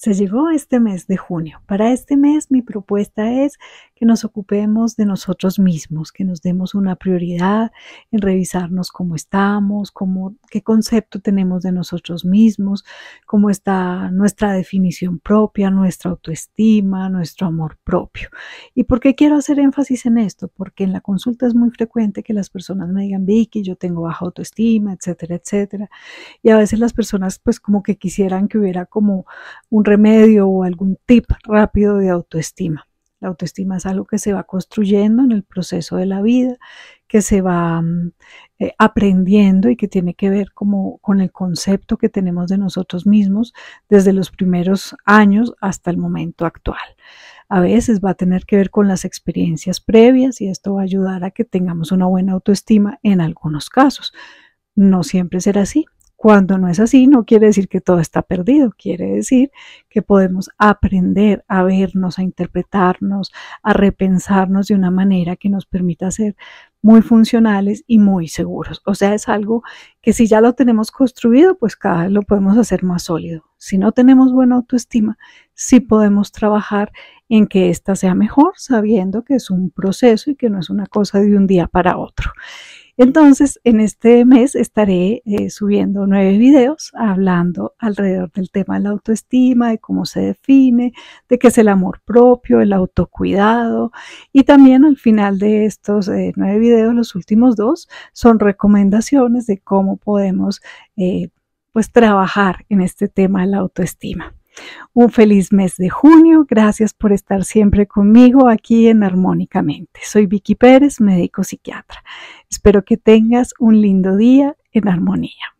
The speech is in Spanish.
Se llegó este mes de junio. Para este mes mi propuesta es que nos ocupemos de nosotros mismos, que nos demos una prioridad en revisarnos cómo estamos, cómo, qué concepto tenemos de nosotros mismos, cómo está nuestra definición propia, nuestra autoestima, nuestro amor propio. ¿Y por qué quiero hacer énfasis en esto? Porque en la consulta es muy frecuente que las personas me digan, Vicky, yo tengo baja autoestima, etcétera, etcétera. Y a veces las personas pues como que quisieran que hubiera como un remedio o algún tip rápido de autoestima. La autoestima es algo que se va construyendo en el proceso de la vida, que se va mm, eh, aprendiendo y que tiene que ver como con el concepto que tenemos de nosotros mismos desde los primeros años hasta el momento actual. A veces va a tener que ver con las experiencias previas y esto va a ayudar a que tengamos una buena autoestima en algunos casos. No siempre será así. Cuando no es así, no quiere decir que todo está perdido, quiere decir que podemos aprender a vernos, a interpretarnos, a repensarnos de una manera que nos permita ser muy funcionales y muy seguros. O sea, es algo que si ya lo tenemos construido, pues cada vez lo podemos hacer más sólido. Si no tenemos buena autoestima, sí podemos trabajar en que ésta sea mejor, sabiendo que es un proceso y que no es una cosa de un día para otro. Entonces, en este mes estaré eh, subiendo nueve videos hablando alrededor del tema de la autoestima, de cómo se define, de qué es el amor propio, el autocuidado. Y también al final de estos eh, nueve videos, los últimos dos son recomendaciones de cómo podemos eh, pues trabajar en este tema de la autoestima. Un feliz mes de junio. Gracias por estar siempre conmigo aquí en Armónicamente. Soy Vicky Pérez, médico psiquiatra. Espero que tengas un lindo día en armonía.